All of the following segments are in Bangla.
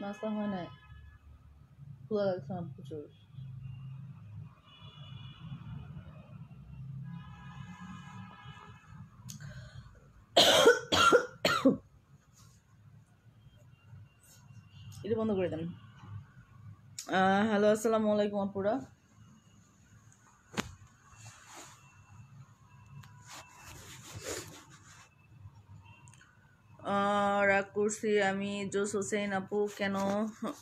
朝はない。ক্ষুধা লাগছে আমার এটা বন্ধ করে দেন হ্যালো আসসালামু আলাইকুম আপুরা করছি আমি জোস হোসেন আপু কেন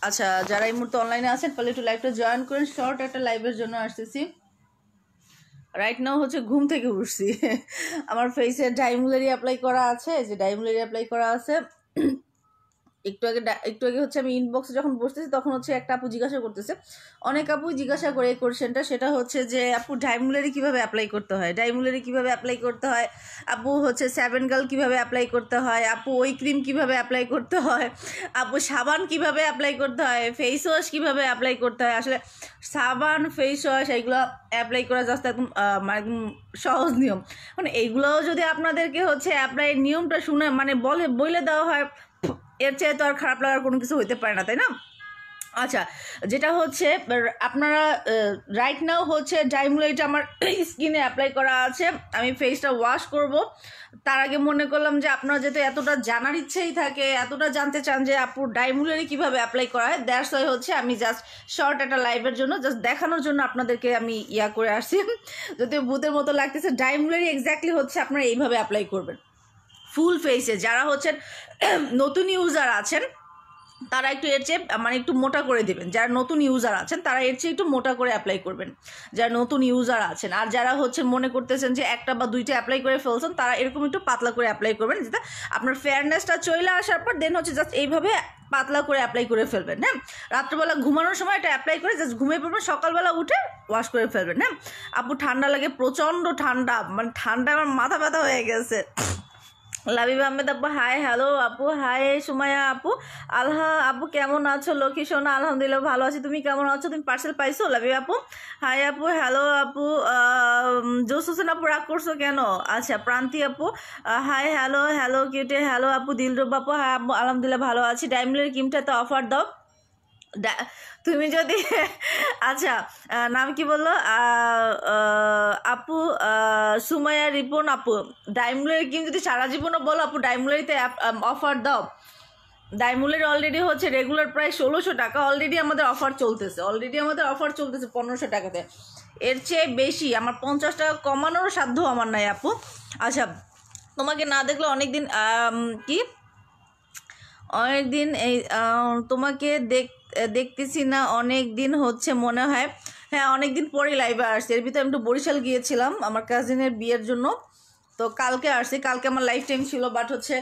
আচ্ছা যারা এই মুহূর্তে অনলাইনে আছেন তাহলে একটু লাইভটা জয়েন করেন শর্ট একটা লাইভের জন্য আসতেছি রাইট নাও হচ্ছে ঘুম থেকে উঠছি আমার ফেসে ডাইমুলারি অ্যাপ্লাই করা আছে যে ডাইমুলারি অ্যাপ্লাই করা আছে একটু আগে একটু আগে হচ্ছে আমি ইনবক্সে যখন বসতেছি তখন হচ্ছে একটা আপু জিজ্ঞাসা করতেছে অনেক আপু জিজ্ঞাসা করে এই কোশ্চেনটা সেটা হচ্ছে যে আপু ডাইমুলারি কীভাবে অ্যাপ্লাই করতে হয় ডাইমুলারি কীভাবে অ্যাপ্লাই করতে হয় আপু হচ্ছে সেভেন গার্ল কীভাবে অ্যাপ্লাই করতে হয় আপু ওই ক্রিম কীভাবে অ্যাপ্লাই করতে হয় আপু সাবান কীভাবে অ্যাপ্লাই করতে হয় ফেস ওয়াশ কীভাবে অ্যাপ্লাই করতে হয় আসলে সাবান ফেস ওয়াশ এইগুলো অ্যাপ্লাই করা জাস্ট একদম মানে একদম সহজ নিয়ম মানে এইগুলোও যদি আপনাদেরকে হচ্ছে অ্যাপ্লাই নিয়মটা শুনে মানে বলে বলে দেওয়া হয় এর চেয়ে তো আর খারাপ লাগার কোনো কিছু হইতে পারে না তাই না আচ্ছা যেটা হচ্ছে আপনারা রাইট নাও হচ্ছে ডাইমুলাইটা আমার স্কিনে অ্যাপ্লাই করা আছে আমি ফেসটা ওয়াশ করব তার আগে মনে করলাম যে আপনারা যেহেতু এতটা জানার ইচ্ছেই থাকে এতটা জানতে চান যে আপুর ডাইমুলারি কীভাবে অ্যাপ্লাই করা হয় দ্যাটস ওয়াই হচ্ছে আমি জাস্ট শর্ট একটা লাইভের জন্য জাস্ট দেখানোর জন্য আপনাদেরকে আমি ইয়া করে আসছি যদি ভূতের মতো লাগতেছে ডাইমুলারি এক্স্যাক্টলি হচ্ছে আপনারা এইভাবে অ্যাপ্লাই করবেন ফুল ফেসে যারা হচ্ছেন নতুন ইউজার আছেন তারা একটু এর চেয়ে মানে একটু মোটা করে দেবেন যারা নতুন ইউজার আছেন তারা এর চেয়ে একটু মোটা করে অ্যাপ্লাই করবেন যারা নতুন ইউজার আছেন আর যারা হচ্ছে মনে করতেছেন যে একটা বা দুইটা অ্যাপ্লাই করে ফেলছেন তারা এরকম একটু পাতলা করে অ্যাপ্লাই করবেন যেটা আপনার ফেয়ারনেসটা চলে আসার পর দেন হচ্ছে জাস্ট এইভাবে পাতলা করে অ্যাপ্লাই করে ফেলবেন হ্যাঁ রাত্রেবেলা ঘুমানোর সময় এটা অ্যাপ্লাই করে জাস্ট ঘুমিয়ে পড়বেন সকালবেলা উঠে ওয়াশ করে ফেলবেন হ্যাঁ আপু ঠান্ডা লাগে প্রচণ্ড ঠান্ডা মানে ঠান্ডা আমার মাথা ব্যথা হয়ে গেছে লাবিব আহমেদ আপু হাই হ্যালো আপু হাই সুমায়া আপু আলহা আপু কেমন আছো লক্ষ্মী সোনা আলহামদুলিল্লাহ ভালো আছি তুমি কেমন আছো তুমি পার্সেল পাইছো লাবিব আপু হাই আপু হ্যালো আপু জোস হোসেন আপু রাগ করছো কেন আচ্ছা প্রান্তি আপু হাই হ্যালো হ্যালো কিউটে হ্যালো আপু দিলরব আপু হ্যাঁ আলহামদুলিল্লাহ ভালো আছি ডাইমলের তো অফার দাও তুমি যদি আচ্ছা নাম কি বললো আপু সুমাইয়া রিপন আপু ডাইমুলের গেম যদি সারা জীবনও বলো আপু ডাইমুলারিতে অফার দাও ডাইমুলের অলরেডি হচ্ছে রেগুলার প্রায় ষোলোশো টাকা অলরেডি আমাদের অফার চলতেছে অলরেডি আমাদের অফার চলতেছে পনেরোশো টাকাতে এর চেয়ে বেশি আমার পঞ্চাশ টাকা কমানোর সাধ্য আমার নাই আপু আচ্ছা তোমাকে না দেখলে অনেকদিন কি অনেকদিন এই তোমাকে দেখ দেখতেছি না অনেক দিন হচ্ছে মনে হয় হ্যাঁ অনেক দিন পরে লাইভে আসছে এর ভিতরে আমি একটু বরিশাল গিয়েছিলাম আমার কাজিনের বিয়ের জন্য তো কালকে আসছি কালকে আমার লাইফ টাইম ছিল বাট হচ্ছে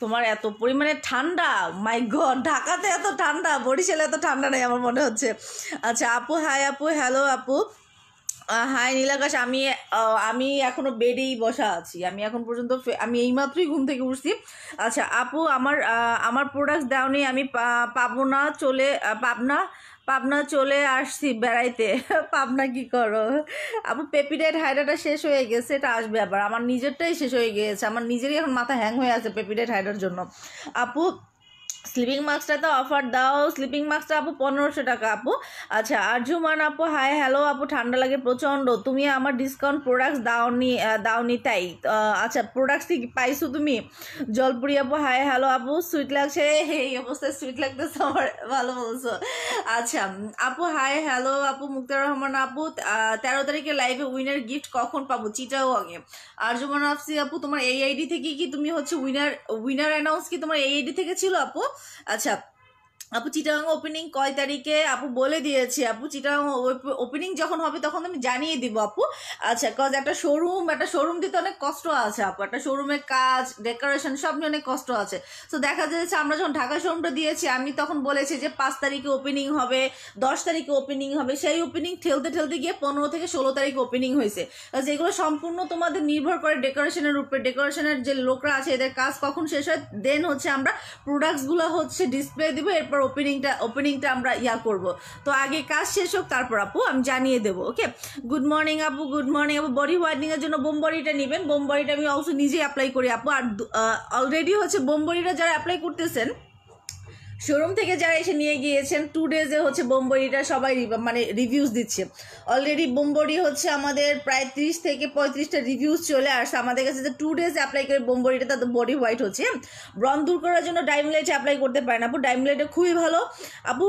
তোমার এত পরিমাণে ঠান্ডা মাই গড ঢাকাতে এত ঠান্ডা বরিশালে এত ঠান্ডা নেই আমার মনে হচ্ছে আচ্ছা আপু হাই আপু হ্যালো আপু হাই নীলাকাশ আমি আমি এখনো বেডেই বসা আছি আমি এখন পর্যন্ত আমি এইমাত্রই ঘুম থেকে উঠছি আচ্ছা আপু আমার আমার প্রোডাক্ট দাওনি আমি পাবো না চলে পাবনা পাবনা চলে আসছি বেড়াইতে পাবনা কি করো আপু পেপিডাইট হাইড্রাটা শেষ হয়ে গেছে এটা আসবে আবার আমার নিজেরটাই শেষ হয়ে গিয়েছে আমার নিজেরই এখন মাথা হ্যাং হয়ে আছে পেপিডাইট হাইড্রার জন্য আপু স্লিপিং মাস্কটা তো অফার দাও স্লিপিং মাস্কটা আপু পনেরোশো টাকা আপু আচ্ছা আরজুমান আপু হাই হ্যালো আপু ঠান্ডা লাগে প্রচণ্ড তুমি আমার ডিসকাউন্ট প্রোডাক্টস দাওনি দাওনি তাই আচ্ছা প্রোডাক্টস কি পাইছো তুমি জলপুরি আপু হাই হ্যালো আপু সুইট লাগছে এই অবস্থায় সুইট লাগতে সবার ভালো বলছো আচ্ছা আপু হাই হ্যালো আপু মুক্তার রহমান আপু তেরো তারিখে লাইভে উইনার গিফট কখন পাবো চিটাও আগে আরজুমান আফসি আপু তোমার এই আইডি থেকে কি তুমি হচ্ছে উইনার উইনার অ্যানাউন্স কি তোমার এই আইডি থেকে ছিল আপু আচ্ছা আপু চিটাং ওপেনিং কয় তারিখে আপু বলে দিয়েছি আপু চিটাং ওপেনিং যখন হবে তখন আমি জানিয়ে দিব আপু আচ্ছা কজ একটা শোরুম একটা শোরুম দিতে অনেক কষ্ট আছে আপু একটা শোরুমের কাজ ডেকোরেশন সব নিয়ে অনেক কষ্ট আছে তো দেখা যাচ্ছে আমরা যখন ঢাকা শোরুমটা দিয়েছি আমি তখন বলেছি যে পাঁচ তারিখে ওপেনিং হবে দশ তারিখে ওপেনিং হবে সেই ওপেনিং ঠেলতে ঠেলতে গিয়ে পনেরো থেকে ষোলো তারিখ ওপেনিং হয়েছে যেগুলো সম্পূর্ণ তোমাদের নির্ভর করে ডেকোরেশনের উপরে ডেকোরেশনের যে লোকরা আছে এদের কাজ কখন শেষ হয় দেন হচ্ছে আমরা প্রোডাক্টসগুলো হচ্ছে ডিসপ্লে দেবো এরপর একবার ওপেনিংটা ওপেনিংটা আমরা ইয়া করব তো আগে কাজ শেষ হোক তারপর আপু আমি জানিয়ে দেবো ওকে গুড মর্নিং আপু গুড মর্নিং আপু বডি হোয়াইটনিংয়ের জন্য বোমবডিটা নেবেন বোমবডিটা আমি অবশ্য নিজেই অ্যাপ্লাই করি আপু আর অলরেডি হচ্ছে বোমবডিটা যারা অ্যাপ্লাই করতেছেন শোরুম থেকে যারা এসে নিয়ে গিয়েছেন টু ডেজে হচ্ছে বোম্বরিটা সবাই মানে রিভিউজ দিচ্ছে অলরেডি বোম্বরি হচ্ছে আমাদের প্রায় তিরিশ থেকে পঁয়ত্রিশটা রিভিউজ চলে আসছে আমাদের কাছে যে টু ডেজ অ্যাপ্লাই করে বোম্বরিটা তাদের বডি হোয়াইট হচ্ছে ব্রন হ্যাঁ? দূর করার জন্য ডাইমলাইট অ্যাপ্লাই করতে পারেন আপু ডাইমলাইটটা খুবই ভালো আপু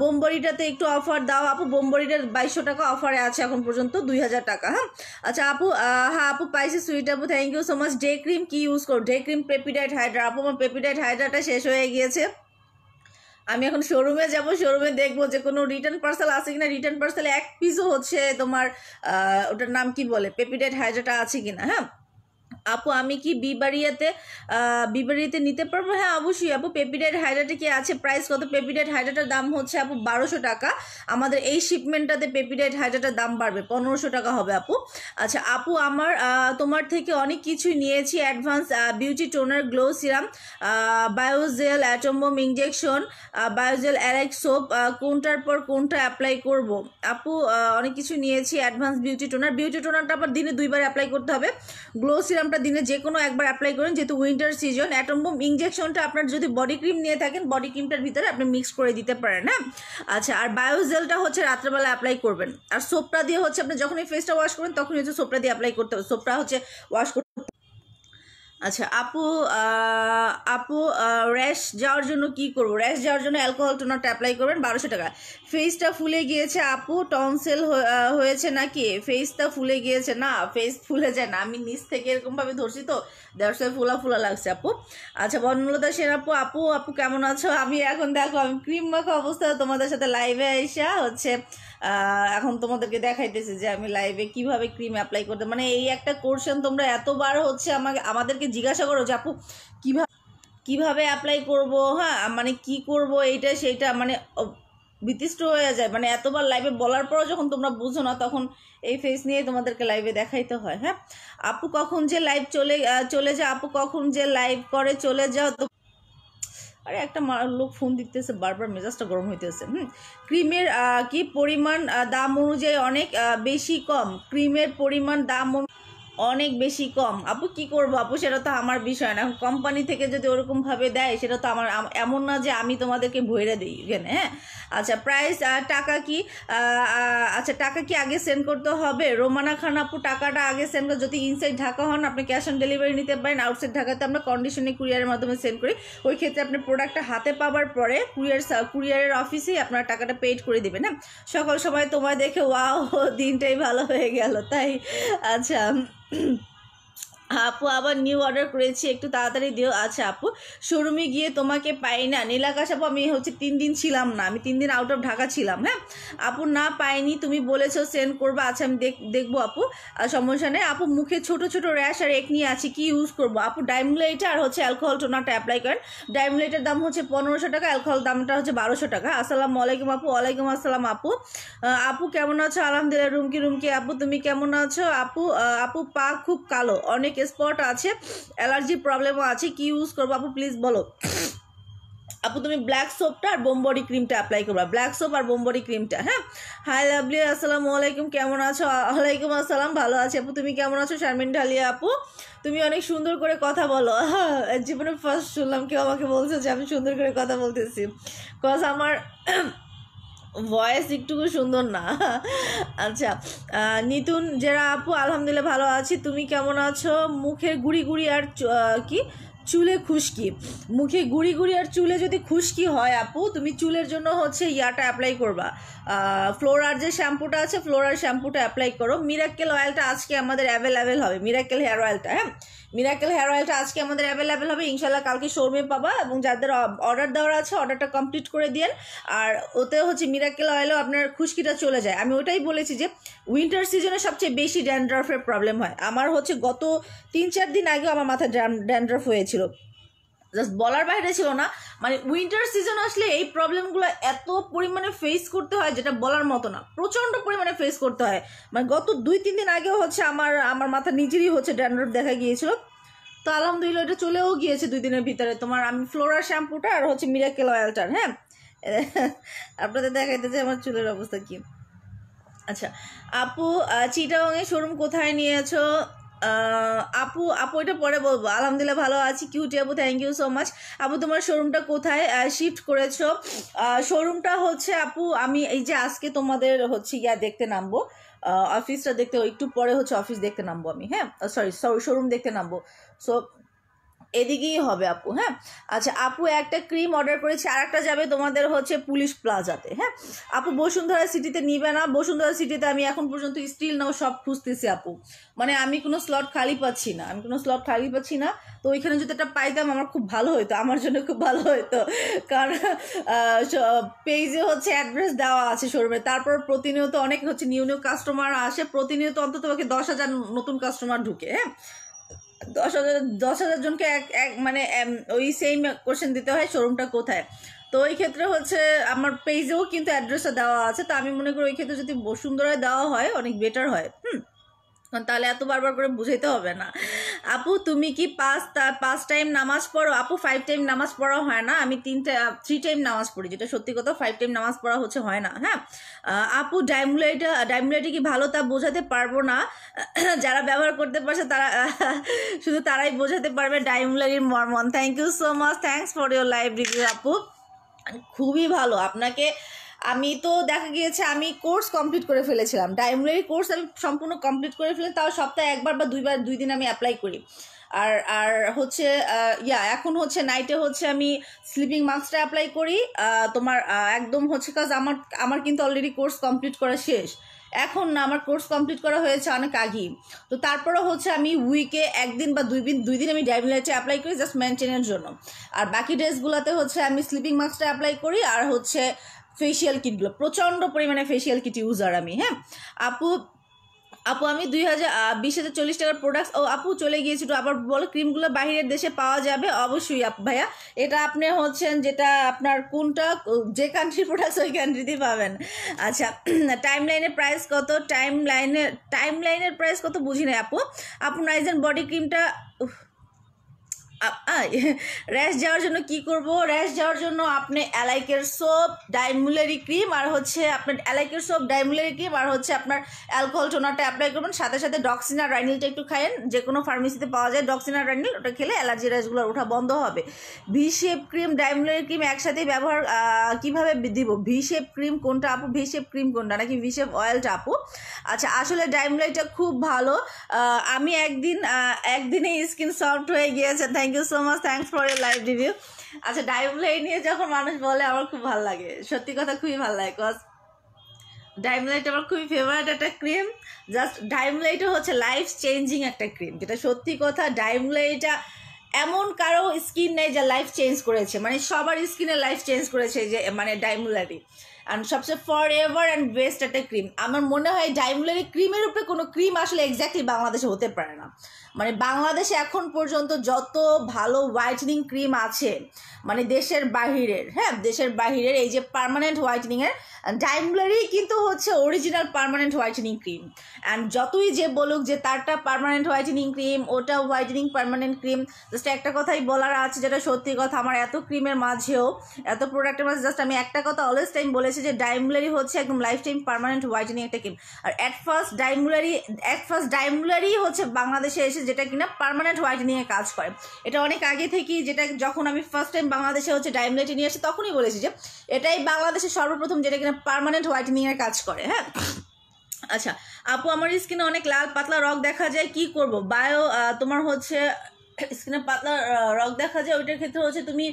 বোম্বরিটাতে একটু অফার দাও আপু বোম্বরিটার বাইশশো টাকা অফারে আছে এখন পর্যন্ত দুই হাজার টাকা হ্যাঁ আচ্ছা আপু হ্যাঁ আপু পাইছি সুইট আপু thank you so much day cream কী ইউজ করো ডে ক্রিম পেপিডাইট হাইড্রা আপু আমার পেপিডাইট হাইড্রাটা শেষ হয়ে গিয়েছে আমি এখন শোরুমে যাব শোরুমে দেখবো যে কোনো রিটার্ন পার্সেল আছে কিনা রিটার্ন পার্সেলে এক পিসও হচ্ছে তোমার ওটার নাম কি বলে পেপিডেট হাইড্রাটা আছে কিনা হ্যাঁ আপু আমি কি বিবাড়িয়াতে বিবাড়িতে নিতে পারবো হ্যাঁ অবশ্যই আপু পেপিডাইট হাইড্রাটা কি আছে প্রাইস কত পেপিডাইট হাইড্রাটার দাম হচ্ছে আপু বারোশো টাকা আমাদের এই শিপমেন্টটাতে পেপিডাইট হাইড্রাটার দাম বাড়বে পনেরোশো টাকা হবে আপু আচ্ছা আপু আমার তোমার থেকে অনেক কিছুই নিয়েছি advance beauty toner glow serum বায়োজেল অ্যাটম্বম ইঞ্জেকশন বায়োজেল অ্যালাইক সোপ কোনটার পর কোনটা অ্যাপ্লাই করব আপু অনেক কিছু নিয়েছি অ্যাডভান্স বিউটি টোনার বিউটি টোনারটা আবার দিনে দুইবার অ্যাপ্লাই করতে হবে গ্লো সিরাম সিরামটা দিনে যে কোনো একবার অ্যাপ্লাই করুন যেহেতু উইন্টার সিজন অ্যাটমবোম ইঞ্জেকশনটা আপনার যদি বডি ক্রিম নিয়ে থাকেন বডি ক্রিমটার ভিতরে আপনি মিক্স করে দিতে পারেন হ্যাঁ আচ্ছা আর বায়োজেলটা হচ্ছে রাত্রেবেলা অ্যাপ্লাই করবেন আর সোপটা দিয়ে হচ্ছে আপনি যখনই ফেসটা ওয়াশ করবেন তখনই হচ্ছে সোপটা দিয়ে অ্যাপ্লাই করতে হবে সোপটা হচ্ছে ওয়াশ করতে আচ্ছা আপু আপু র্যাশ যাওয়ার জন্য কি করব র্যাশ যাওয়ার জন্য অ্যালকোহল টোনার অ্যাপ্লাই করবেন বারোশো টাকা ফেসটা ফুলে গিয়েছে আপু টনসেল হয়েছে নাকি ফেসটা ফুলে গিয়েছে না ফেস ফুলে যায় না আমি নিচ থেকে এরকমভাবে ধরছি তো দেড়শোয় ফুলা ফুলা লাগছে আপু আচ্ছা বর্ণলতা সেন আপু আপু আপু কেমন আছো আমি এখন দেখো আমি ক্রিম মাখা অবস্থা তোমাদের সাথে লাইভে এসা হচ্ছে এখন তোমাদেরকে দেখাইতেছে যে আমি লাইভে কিভাবে ক্রিম অ্যাপ্লাই করতে মানে এই একটা কোর্শন তোমরা এতবার হচ্ছে আমাকে আমাদেরকে জিজ্ঞাসা করো যে আপু কীভাবে কীভাবে অ্যাপ্লাই করব হ্যাঁ মানে কি করব এইটা সেইটা মানে বিতিষ্ট হয়ে যায় মানে এতবার লাইভে বলার পরও যখন তোমরা বুঝো না তখন এই ফেস নিয়ে তোমাদেরকে লাইভে দেখাইতে হয় হ্যাঁ আপু কখন যে লাইভ চলে চলে যা আপু কখন যে লাইভ করে চলে যাও আরে একটা লোক ফোন দিতেছে বারবার মেজাজটা গরম হইতেছে হুম ক্রিমের কি পরিমাণ দাম অনুযায়ী অনেক বেশি কম ক্রিমের পরিমাণ দাম অনেক বেশি কম আপু কি করব আপু সেটা তো আমার বিষয় না কোম্পানি থেকে যদি ওরকমভাবে দেয় সেটা তো আমার এমন না যে আমি তোমাদেরকে ভৈরা দিই এখানে হ্যাঁ আচ্ছা প্রাইস টাকা কি আচ্ছা টাকা কি আগে সেন্ড করতে হবে রোমানা খান আপু টাকাটা আগে সেন্ড করে যদি ইনসাইড ঢাকা হন আপনি ক্যাশ অন ডেলিভারি নিতে পারেন আউটসাইড ঢাকাতে আমরা কন্ডিশনে কুরিয়ারের মাধ্যমে সেন্ড করি ওই ক্ষেত্রে আপনি প্রোডাক্টটা হাতে পাওয়ার পরে কুরিয়ার কুরিয়ারের অফিসেই আপনার টাকাটা পেড করে দেবেন হ্যাঁ সকাল সময় তোমায় দেখে ওয়াও দিনটাই ভালো হয়ে গেল তাই আচ্ছা আপু আবার নিউ অর্ডার করেছি একটু তাড়াতাড়ি দিও আচ্ছা আপু শোরুমে গিয়ে তোমাকে পাই না নীলাকাশ আপু আমি হচ্ছে তিন দিন ছিলাম না আমি তিন দিন আউট অফ ঢাকা ছিলাম হ্যাঁ আপু না পাইনি তুমি বলেছো সেন্ড করবো আচ্ছা আমি দেখ দেখবো আপু সমস্যা নেই আপু মুখে ছোট ছোট র্যাশ আর এক নিয়ে আছে কি ইউজ করবো আপু ডাইমুলেটা আর হচ্ছে অ্যালকোহল টোনাটা অ্যাপ্লাই করেন ডাইমুলেটার দাম হচ্ছে পনেরোশো টাকা অ্যালকোহল দামটা হচ্ছে বারোশো টাকা আসসালাম আলাইকুম আপু ওয়ালাইকুম আসসালাম আপু আপু কেমন আছো আলহামদুলিল্লাহ রুমকি রুমকি আপু তুমি কেমন আছো আপু আপু পা খুব কালো অনেক অনেক স্পট আছে অ্যালার্জি প্রবলেমও আছে কি ইউজ করবো আপু প্লিজ বলো আপু তুমি ব্ল্যাক সোপটা আর বোম্বরি ক্রিমটা অ্যাপ্লাই করবা ব্ল্যাক সোপ আর বোম্বরি ক্রিমটা হ্যাঁ হাই লাভলি আসসালামু আলাইকুম কেমন আছো ওয়ালাইকুম আসসালাম ভালো আছে আপু তুমি কেমন আছো শারমিন ঢালিয়া আপু তুমি অনেক সুন্দর করে কথা বলো জীবনে ফার্স্ট শুনলাম কেউ আমাকে বলছে যে আমি সুন্দর করে কথা বলতেছি কজ আমার ভয়েস একটুকু সুন্দর না আচ্ছা নিতুন যারা আপু আলহামদুলিল্লাহ ভালো আছি তুমি কেমন আছো মুখে গুড়ি গুড়ি আর কি চুলে খুশকি মুখে গুড়ি গুড়ি আর চুলে যদি খুশকি হয় আপু তুমি চুলের জন্য হচ্ছে ইয়াটা অ্যাপ্লাই করবা ফ্লোরার যে শ্যাম্পুটা আছে ফ্লোরার শ্যাম্পুটা অ্যাপ্লাই করো মিরাক্কেল অয়েলটা আজকে আমাদের অ্যাভেলেবেল হবে মিরাক্কেল হেয়ার অয়েলটা হ্যাঁ মিরাকেল হেয়ার অয়েলটা আজকে আমাদের অ্যাভেলেবেল হবে ইনশাল্লাহ কালকে শোরুমে পাবা এবং যাদের অর্ডার দেওয়ার আছে অর্ডারটা কমপ্লিট করে দিন আর ওতে হচ্ছে মিরাকেল অয়েলও আপনার খুশকিটা চলে যায় আমি ওটাই বলেছি যে উইন্টার সিজনে সবচেয়ে বেশি ড্যান্ড্রফের প্রবলেম হয় আমার হচ্ছে গত তিন চার দিন আগেও আমার মাথায় ড্যান্ড্রফ হয়েছিল জাস্ট বলার বাইরে ছিল না মানে উইন্টার সিজন আসলে এই প্রবলেমগুলো এত পরিমাণে ফেস করতে হয় যেটা বলার মতো না প্রচণ্ড পরিমাণে ফেস করতে হয় মানে গত দুই তিন দিন আগেও হচ্ছে আমার আমার মাথা নিজেরই হচ্ছে ড্যান্ড্রফ দেখা গিয়েছিল তো আলহামদুলিল্লাহ এটা চলেও গিয়েছে দুই দিনের ভিতরে তোমার আমি ফ্লোরা শ্যাম্পুটা আর হচ্ছে মিরাকেল অয়েলটার হ্যাঁ আপনাদের দেখাইতে যে আমার চুলের অবস্থা কী আচ্ছা আপু চিটাগংয়ের শোরুম কোথায় নিয়েছো আপু আপু এটা পরে বলবো আলহামদুলিল্লাহ ভালো আছি কিউটি আপু থ্যাংক ইউ সো মাচ আপু তোমার শোরুমটা কোথায় শিফট করেছো শোরুমটা হচ্ছে আপু আমি এই যে আজকে তোমাদের হচ্ছে ইয়া দেখতে নামবো অফিসটা দেখতে একটু পরে হচ্ছে অফিস দেখতে নামবো আমি হ্যাঁ সরি শোরুম দেখতে নামবো সো এদিকেই হবে আপু হ্যাঁ আচ্ছা আপু একটা ক্রিম অর্ডার করেছি আর একটা যাবে তোমাদের হচ্ছে পুলিশ প্লাজাতে হ্যাঁ আপু বসুন্ধরা সিটিতে নিবে না বসুন্ধরা সিটিতে আমি এখন পর্যন্ত স্টিল নাও সব খুঁজতেছি আপু মানে আমি কোনো স্লট খালি পাচ্ছি না আমি কোনো স্লট খালি পাচ্ছি না তো ওইখানে যদি একটা পাইতাম আমার খুব ভালো হতো আমার জন্য খুব ভালো হতো কারণ পেজে হচ্ছে অ্যাড্রেস দেওয়া আছে শোরুমে তারপর প্রতিনিয়ত অনেক হচ্ছে নিউ নিউ কাস্টমার আসে প্রতিনিয়ত অন্তত দশ হাজার নতুন কাস্টমার ঢুকে হ্যাঁ দশ হাজার দশ হাজার জনকে এক এক মানে ওই সেম কোশ্চেন দিতে হয় শোরুমটা কোথায় তো ওই ক্ষেত্রে হচ্ছে আমার পেজেও কিন্তু অ্যাড্রেসটা দেওয়া আছে তো আমি মনে করি ওই ক্ষেত্রে যদি বসুন্ধরায় দেওয়া হয় অনেক বেটার হয় হুম তাহলে এত বারবার করে বুঝাইতে হবে না আপু তুমি কি পাঁচ পাঁচ টাইম নামাজ পড়ো আপু ফাইভ টাইম নামাজ পড়া হয় না আমি তিনটা থ্রি টাইম নামাজ পড়ি যেটা সত্যি কথা ফাইভ টাইম নামাজ পড়া হচ্ছে হয় না হ্যাঁ আপু ডায়মুলাইটা ডায়মুলাইটি কি ভালো তা বোঝাতে পারবো না যারা ব্যবহার করতে পারছে তারা শুধু তারাই বোঝাতে পারবে ডায়মুলাইটির মর্মন thank you so much thanks for your live review আপু খুবই ভালো আপনাকে আমি তো দেখা গিয়েছে আমি কোর্স কমপ্লিট করে ফেলেছিলাম ডাইমুলারি কোর্স আমি সম্পূর্ণ কমপ্লিট করে ফেলে তাও সপ্তাহে একবার বা দুইবার দুই দিন আমি অ্যাপ্লাই করি আর আর হচ্ছে ইয়া এখন হচ্ছে নাইটে হচ্ছে আমি স্লিপিং মাস্কটা অ্যাপ্লাই করি তোমার একদম হচ্ছে কাজ আমার আমার কিন্তু অলরেডি কোর্স কমপ্লিট করা শেষ এখন না আমার কোর্স কমপ্লিট করা হয়েছে অনেক আগেই তো তারপরে হচ্ছে আমি উইকে একদিন বা দুই দিন দুই দিন আমি ড্রাইভিং লাইটে অ্যাপ্লাই করি জাস্ট মেনটেনের জন্য আর বাকি ড্রেসগুলোতে হচ্ছে আমি স্লিপিং মাস্কটা অ্যাপ্লাই করি আর হচ্ছে ফেসিয়াল কিটগুলো প্রচণ্ড পরিমাণে ফেসিয়াল কিট ইউজার আমি হ্যাঁ আপু আপু আমি দুই হাজার বিশ হাজার চল্লিশ টাকার প্রোডাক্টস ও আপু চলে গিয়েছিল আবার বলো ক্রিমগুলো বাহিরের দেশে পাওয়া যাবে অবশ্যই আপ ভাইয়া এটা আপনি হচ্ছেন যেটা আপনার কোনটা যে কান্ট্রির প্রোডাক্টস ওই কান্ট্রিতে পাবেন আচ্ছা টাইম লাইনের প্রাইস কত টাইম লাইনের টাইম লাইনের প্রাইস কত বুঝি না আপু আপু নাইজেন বডি ক্রিমটা র্যাশ যাওয়ার জন্য কি করব র্যাশ যাওয়ার জন্য আপনি অ্যালাইকের সোপ ডাইমুলারি ক্রিম আর হচ্ছে আপনার অ্যালাইকের সোপ ডাইমুলারি ক্রিম আর হচ্ছে আপনার অ্যালকোহল টোনারটা অ্যাপ্লাই করবেন সাথে সাথে ডক্সিনা রাইনিলটা একটু খায়েন যে কোনো ফার্মেসিতে পাওয়া যায় ডক্সিনা রাইনিল ওটা খেলে অ্যালার্জি র্যাশগুলো ওঠা বন্ধ হবে ভি শেপ ক্রিম ডাইমুলারি ক্রিম একসাথে ব্যবহার কিভাবে দিব ভি শেপ ক্রিম কোনটা আপু ভি শেপ ক্রিম কোনটা নাকি ভি শেপ অয়েলটা আপু আচ্ছা আসলে ডাইমুলারিটা খুব ভালো আমি একদিন একদিনে স্কিন সফট হয়ে গিয়েছে thank thank you so much thanks for your live review আচ্ছা ডাইমলাই নিয়ে যখন মানুষ বলে আমার খুব ভালো লাগে সত্যি কথা খুবই ভালো লাগে কজ ডাইমলাইট আমার খুবই ফেভারিট একটা ক্রিম জাস্ট ডাইমলাইটও হচ্ছে লাইফ চেঞ্জিং একটা ক্রিম যেটা সত্যি কথা ডাইমলাইটা এমন কারো স্কিন নেই যা লাইফ চেঞ্জ করেছে মানে সবার স্কিনে লাইফ চেঞ্জ করেছে যে মানে ডাইমুলারি অ্যান্ড সবচেয়ে ফর এভার অ্যান্ড বেস্ট একটা ক্রিম আমার মনে হয় ডাইমুলারি ক্রিমের উপরে কোনো ক্রিম আসলে এক্স্যাক্টলি বাংলাদেশে হতে পারে না মানে বাংলাদেশে এখন পর্যন্ত যত ভালো হোয়াইটনিং ক্রিম আছে মানে দেশের বাহিরের হ্যাঁ দেশের বাহিরের এই যে পারমানেন্ট হোয়াইটনিংয়ের ডাইমুলারি কিন্তু হচ্ছে original permanent whitening cream and যতই যে বলুক যে তারটা পারমানেন্ট হোয়াইটনিং ক্রিম ওটা হোয়াইটনিং পারমানেন্ট ক্রিম জাস্ট একটা কথাই বলার আছে যেটা সত্যি কথা আমার এত ক্রিমের মাঝেও এত প্রোডাক্টের মাঝে জাস্ট আমি একটা কথা অলওয়েজ টাইম বলেছি বলেছে যে ডায়মুলারি হচ্ছে একদম লাইফ টাইম পারমানেন্ট হোয়াইটেনিং একটা ক্রিম আর অ্যাট ফার্স্ট ডায়মুলারি অ্যাট ফার্স্ট ডায়মুলারি হচ্ছে বাংলাদেশে এসে যেটা কিনা পারমানেন্ট হোয়াইটেনিংয়ে কাজ করে এটা অনেক আগে থেকেই যেটা যখন আমি ফার্স্ট টাইম বাংলাদেশে হচ্ছে ডাইমুলারি নিয়ে আসি তখনই বলেছি যে এটাই বাংলাদেশে সর্বপ্রথম যেটা কিনা পারমানেন্ট হোয়াইটেনিংয়ে কাজ করে হ্যাঁ আচ্ছা আপু আমার স্কিনে অনেক লাল পাতলা রক দেখা যায় কি করব বায়ো তোমার হচ্ছে স্কিনে পাতলা রক দেখা যায় ওইটার ক্ষেত্রে হচ্ছে তুমি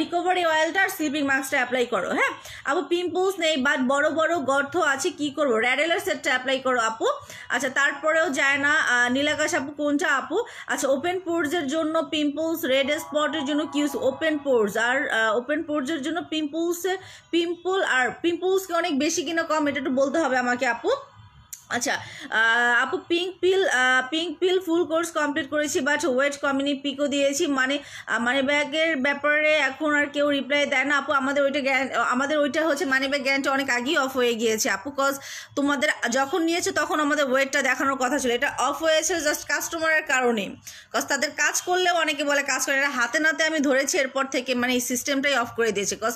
রিকভারি অয়েলটা আর স্লিপিং মাস্কটা অ্যাপ্লাই করো হ্যাঁ আপু পিম্পলস নেই বাট বড় বড় গর্থ আছে কি করবো র্যাডেলার সেটটা অ্যাপ্লাই করো আপু আচ্ছা তারপরেও যায় না নীলাকাশ আপু কোনটা আপু আচ্ছা ওপেন পোর্সের জন্য পিম্পলস রেড স্পটের জন্য কিউস ওপেন পোর্স আর ওপেন পোর্সের জন্য পিম্পলসের পিম্পল আর পিম্পলসকে অনেক বেশি কিনা কম এটা একটু বলতে হবে আমাকে আপু আচ্ছা আপু pink peel pink peel full course complete করেছি বাট ওয়েট কমিনি পিকও দিয়েছি মানে মানি ব্যাগের ব্যাপারে এখন আর কেউ রিপ্লাই দেয় না আপু আমাদের ওইটা আমাদের ওইটা হচ্ছে মানি ব্যাগ গ্যারান্টি অনেক আগেই অফ হয়ে গিয়েছে আপু কজ তোমাদের যখন নিয়েছে তখন আমাদের ওয়েটটা দেখানোর কথা ছিল এটা অফ হয়েছে জাস্ট কাস্টমারের কারণে কজ তাদের কাজ করলেও অনেকে বলে কাজ করে এটা হাতে নাতে আমি ধরেছি এরপর থেকে মানে এই সিস্টেমটাই অফ করে দিয়েছে কজ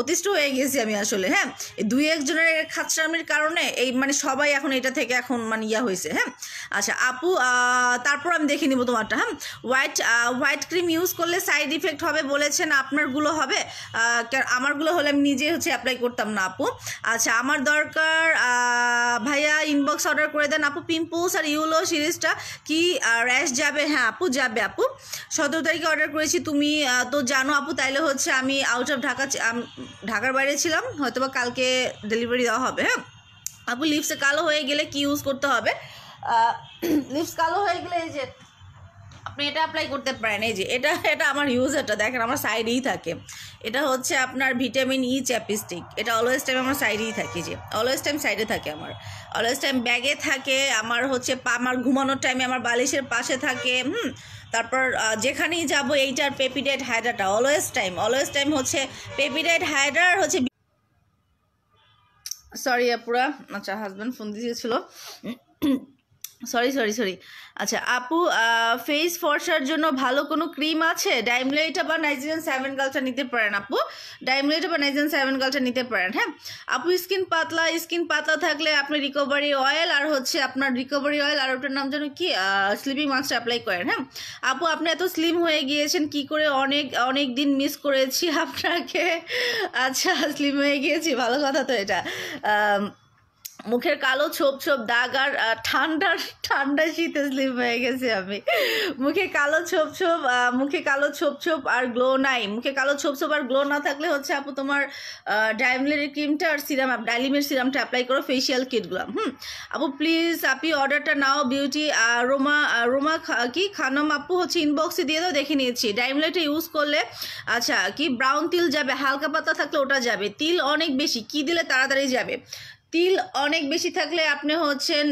অতিষ্ঠ হয়ে গেছি আমি আসলে হ্যাঁ দুই একজনের খাতসামির কারণে এই মানে সবাই এখন এটা থেকে এখন মানে ইয়া হয়েছে হ্যাঁ আচ্ছা আপু তারপর আমি দেখে নিব তোমারটা হ্যাঁ হোয়াইট হোয়াইট ক্রিম ইউজ করলে সাইড ইফেক্ট হবে বলেছেন আপনারগুলো হবে আমারগুলো হলে আমি নিজে হচ্ছে অ্যাপ্লাই করতাম না আপু আচ্ছা আমার দরকার ভাইয়া ইনবক্স অর্ডার করে দেন আপু পিম্পলস আর ইউলো সিরিজটা কি র্যাশ যাবে হ্যাঁ আপু যাবে আপু সতেরো তারিখে অর্ডার করেছি তুমি তো জানো আপু তাইলে হচ্ছে আমি আউট অফ ঢাকা ঢাকার বাইরে ছিলাম হয়তো বা কালকে ডেলিভারি দেওয়া হবে হ্যাঁ আপু লিপসে কালো হয়ে গেলে কি ইউজ করতে হবে লিপস কালো হয়ে গেলে এই যে আপনি এটা অ্যাপ্লাই করতে পারেন এই যে এটা এটা আমার ইউজ এটা দেখেন আমার সাইডেই থাকে এটা হচ্ছে আপনার ভিটামিন ই চ্যাপিস্টিক এটা অলওয়েজ টাইম আমার সাইডেই থাকে যে অলওয়েজ টাইম সাইডে থাকে আমার অলওয়েজ টাইম ব্যাগে থাকে আমার হচ্ছে আমার ঘুমানোর টাইমে আমার বালিশের পাশে থাকে হুম তারপর যেখানেই যাব এইটার পেপিডেট হায়ডাটা অলওয়েজ টাইম অলওয়েজ টাইম হচ্ছে পেপিডেট হায়ডার হচ্ছে সরি আপুরা আচ্ছা হাজব্যান্ড ফোন দিয়েছিল সরি সরি সরি আচ্ছা আপু ফেস ফর্সার জন্য ভালো কোনো ক্রিম আছে ডাইমলাইটা বা নাইজেন সেভেন গালটা নিতে পারেন আপু ডাইমলাইটা বা নাইজেন সেভেন গালটা নিতে পারেন হ্যাঁ আপু স্কিন পাতলা স্কিন পাতলা থাকলে আপনি রিকভারি অয়েল আর হচ্ছে আপনার রিকভারি অয়েল আর ওটার নাম যেন কি স্লিপিং মাস্কটা অ্যাপ্লাই করেন হ্যাঁ আপু আপনি এত স্লিম হয়ে গিয়েছেন কি করে অনেক অনেক দিন মিস করেছি আপনাকে আচ্ছা স্লিম হয়ে গিয়েছি ভালো কথা তো এটা মুখের কালো ছোপ ছোপ দাগ আর ঠান্ডা ঠান্ডা শীতে স্লিপ হয়ে গেছে আমি মুখে কালো ছোপ ছোপ মুখে কালো ছোপ ছোপ আর গ্লো নাই মুখে কালো ছোপ ছোপ আর গ্লো না থাকলে হচ্ছে আপু তোমার ডায়মিলের ক্রিমটা আর সিরাম ডাইলিমের সিরামটা অ্যাপ্লাই করো ফেসিয়াল কিটগুলো হুম আপু প্লিজ আপনি অর্ডারটা নাও বিউটি রোমা রোমা কি খানম আপু হচ্ছে ইনবক্সে দিয়ে দাও দেখে নিয়েছি ডায়মিলেটা ইউজ করলে আচ্ছা কি ব্রাউন তিল যাবে হালকা পাতা থাকলে ওটা যাবে তিল অনেক বেশি কি দিলে তাড়াতাড়ি যাবে তিল অনেক বেশি থাকলে আপনি হচ্ছেন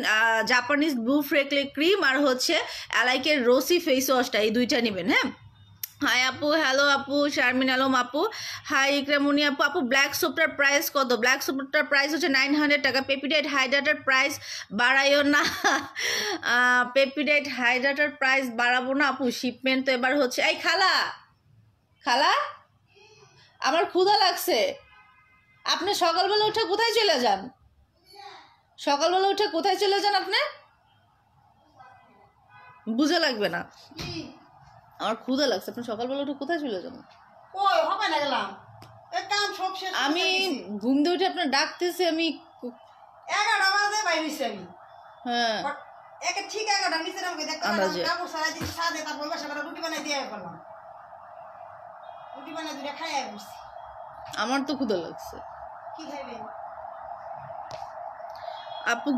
জাপানিজ ব্লু ফ্রেকলে ক্রিম আর হচ্ছে অ্যালাইকের রোসি ফেস ওয়াশটা এই দুইটা নেবেন হ্যাঁ হাই আপু হ্যালো আপু শারমিন আলম আপু হাই ইকরামুনি আপু আপু ব্ল্যাক সোপটার প্রাইস কত ব্ল্যাক সোপটার প্রাইস হচ্ছে নাইন হান্ড্রেড টাকা পেপিডাইট হাইড্রাটার প্রাইস বাড়াইও না পেপিডাইট হাইড্রাটার প্রাইস বাড়াবো না আপু শিপমেন্ট তো এবার হচ্ছে এই খালা খালা আমার ক্ষুধা লাগছে আপনি সকালবেলা উঠে কোথায় চলে যান সকালবেলা উঠে কোথায় চলে যান আপনি বুঝে লাগবে না আমার ক্ষুদে লাগছে আপনি সকালবেলা উঠে কোথায় চলে যান আমি ঘুম দিয়ে উঠে আপনার ডাকতেছি আমি এগারোটা আমি হ্যাঁ ঠিক নিচে তারপর আমার তো ক্ষুদা লাগছে কি খাইবেন আপু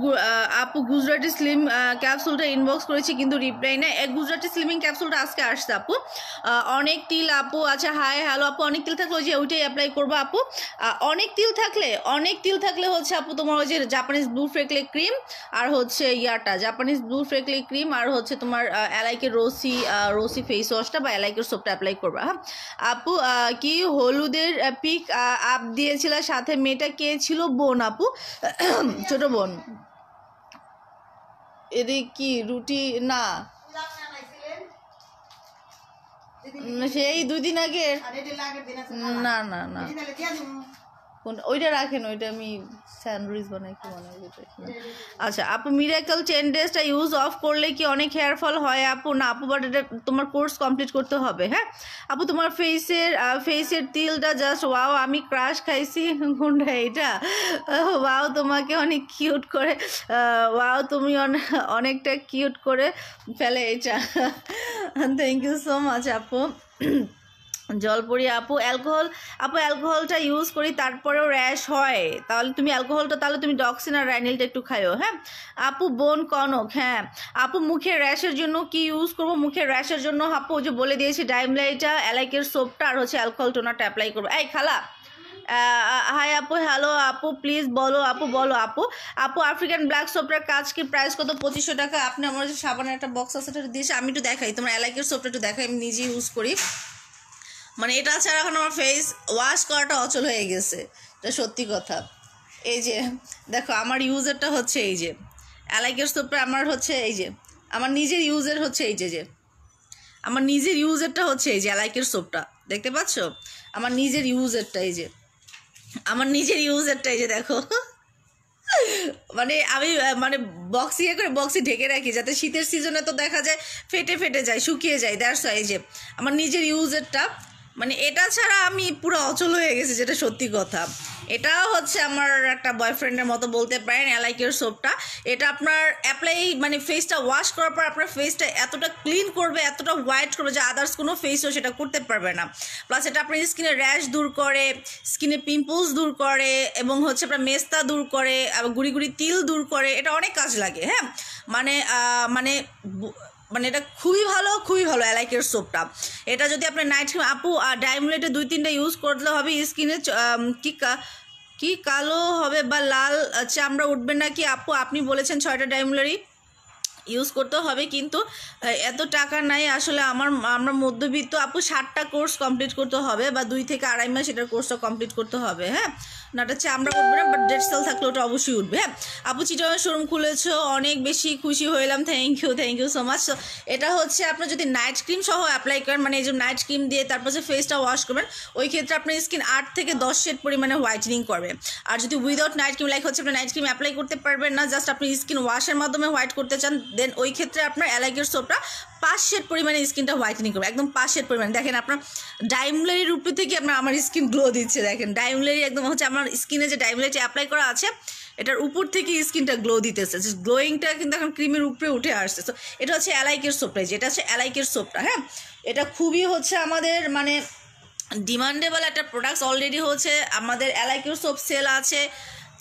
আপু গুজরাটি স্লিম ক্যাপসুলটা ইনবক্স করেছি কিন্তু রিপ্লাই না এক গুজরাটি স্লিমিং ক্যাপসুলটা আজকে আসছে আপু অনেক তিল আপু আচ্ছা হাই হ্যালো আপু অনেক তিল থাকলে যে ওইটাই অ্যাপ্লাই করবো আপু অনেক তিল থাকলে অনেক তিল থাকলে হচ্ছে আপু তোমার ওই যে জাপানিজ ব্লু ফ্রেকলে ক্রিম আর হচ্ছে ইয়াটা জাপানিজ ব্লু ফ্রেকলে ক্রিম আর হচ্ছে তোমার এলাইকের রোসি রোসি ফেস ওয়াশটা বা এলাইকের সোপটা অ্যাপ্লাই করবা হ্যাঁ আপু কি হলুদের পিক আপ দিয়েছিল সাথে মেয়েটা কে ছিল বোন আপু ছোট বোন এর কি রুটি না সেই দুদিন আগে না না না কোন ওইটা রাখেন ওইটা আমি স্যান্ডউইচ বানাই কি মনে হয় আচ্ছা আপু মিরাকল চেন ড্রেসটা ইউজ অফ করলে কি অনেক হেয়ার ফল হয় আপু না আপু বাট এটা তোমার কোর্স কমপ্লিট করতে হবে হ্যাঁ আপু তোমার ফেসের ফেসের তিলটা জাস্ট ওয়াও আমি ক্রাশ খাইছি গুন্ডা এটা ওয়াও তোমাকে অনেক কিউট করে ওয়াও তুমি অনেকটা কিউট করে ফেলে এটা থ্যাংক ইউ সো মাচ আপু জল জলপরি আপু অ্যালকোহল আপু অ্যালকোহলটা ইউজ করি তারপরেও র্যাশ হয় তাহলে তুমি অ্যালকোহলটা তাহলে তুমি ডক্সিন আর র্যানিলটা একটু খাইও হ্যাঁ আপু বোন কনক হ্যাঁ আপু মুখে র্যাশের জন্য কি ইউজ করব মুখের র্যাশের জন্য আপু যে বলে দিয়েছি ডাইমলাইটা অ্যালাইকের সোপটা আর হচ্ছে অ্যালকোহল টোনারটা অ্যাপ্লাই করবো এই খালা হাই আপু হ্যালো আপু প্লিজ বলো আপু বলো আপু আপু আফ্রিকান ব্ল্যাক সোপটার কাজ কি প্রাইস কত পঁচিশশো টাকা আপনি আমার যে সাবানের একটা বক্স আছে সেটা দিয়েছে আমি একটু দেখাই তোমার অ্যালাইকের সোপটা একটু দেখাই আমি নিজেই ইউজ করি মানে এটা ছাড়া এখন আমার ফেস ওয়াশ করাটা অচল হয়ে গেছে এটা সত্যি কথা এই যে দেখো আমার ইউজারটা হচ্ছে এই যে অ্যালাইকের সোপটা আমার হচ্ছে এই যে আমার নিজের ইউজার হচ্ছে এই যে যে আমার নিজের ইউজারটা হচ্ছে এই যে অ্যালাইকের সোপটা দেখতে পাচ্ছ আমার নিজের ইউজারটা এই যে আমার নিজের ইউজারটা এই যে দেখো মানে আমি মানে বক্স ইয়ে করে বক্সে ঢেকে রাখি যাতে শীতের সিজনে তো দেখা যায় ফেটে ফেটে যায় শুকিয়ে যায় দ্যাটস এই যে আমার নিজের ইউজারটা মানে এটা ছাড়া আমি পুরো অচল হয়ে গেছি যেটা সত্যি কথা এটাও হচ্ছে আমার একটা বয়ফ্রেন্ডের মতো বলতে পারেন অ্যালাইকের সোপটা এটা আপনার অ্যাপ্লাই মানে ফেসটা ওয়াশ করার পর আপনার ফেসটা এতটা ক্লিন করবে এতটা হোয়াইট করবে যে আদার্স কোনো ফেসও সেটা করতে পারবে না প্লাস এটা আপনার স্কিনে র্যাশ দূর করে স্কিনে পিম্পলস দূর করে এবং হচ্ছে আপনার মেস্তা দূর করে আবার গুড়ি গুড়ি তিল দূর করে এটা অনেক কাজ লাগে হ্যাঁ মানে মানে মানে এটা খুবই ভালো খুবই ভালো অ্যালাইকের সোপটা এটা যদি আপনার নাইট ক্রিম আপু ডায়মুলেটে দুই তিনটা ইউজ করলে হবে স্কিনে কি কি কালো হবে বা লাল চামড়া উঠবে না কি আপু আপনি বলেছেন ছয়টা ডাইমুলারি ইউজ করতে হবে কিন্তু এত টাকা নাই আসলে আমার আমরা মধ্যবিত্ত আপু ষাটটা কোর্স কমপ্লিট করতে হবে বা দুই থেকে আড়াই মাস এটার কোর্সটা কমপ্লিট করতে হবে হ্যাঁ নাটা চামড়া উঠবে না বাট ডেড সেল থাকলে ওটা অবশ্যই উঠবে হ্যাঁ আপু চিটাগাং শোরুম খুলেছো অনেক বেশি খুশি হইলাম thank you thank you so much এটা হচ্ছে আপনার যদি নাইট ক্রিম সহ অ্যাপ্লাই করেন মানে এই যে নাইট ক্রিম দিয়ে তারপর যে ফেসটা ওয়াশ করবেন ওই ক্ষেত্রে আপনার স্কিন আট থেকে দশ শেড পরিমাণে হোয়াইটনিং করবে আর যদি উইদাউট নাইট ক্রিম লাইক হচ্ছে আপনি নাইট ক্রিম অ্যাপ্লাই করতে পারবেন না জাস্ট আপনি স্কিন ওয়াশের মাধ্যমে হোয়াইট করতে চান দেন ওই ক্ষেত্রে আপনার অ্যালাইকের সোপটা পাঁচ পরিমাণে স্কিনটা হোয়াইটেনিং করবে একদম পাঁচ পরিমাণে দেখেন আপনার ডাইমলারি রূপে থেকে আপনার আমার স্কিন গ্লো দিচ্ছে দেখেন ডাইমলারি একদম হচ্ছে আমার স্কিনে যে ডাইমলারিটি অ্যাপ্লাই করা আছে এটার উপর থেকে স্কিনটা গ্লো দিতেছে গ্লোয়িংটা কিন্তু এখন ক্রিমের উপরে উঠে আসছে তো এটা হচ্ছে অ্যালাইকের সোপটা এটা হচ্ছে অ্যালাইকের সোপটা হ্যাঁ এটা খুবই হচ্ছে আমাদের মানে ডিমান্ডেবল একটা প্রোডাক্টস অলরেডি হচ্ছে আমাদের অ্যালাইকের সোপ সেল আছে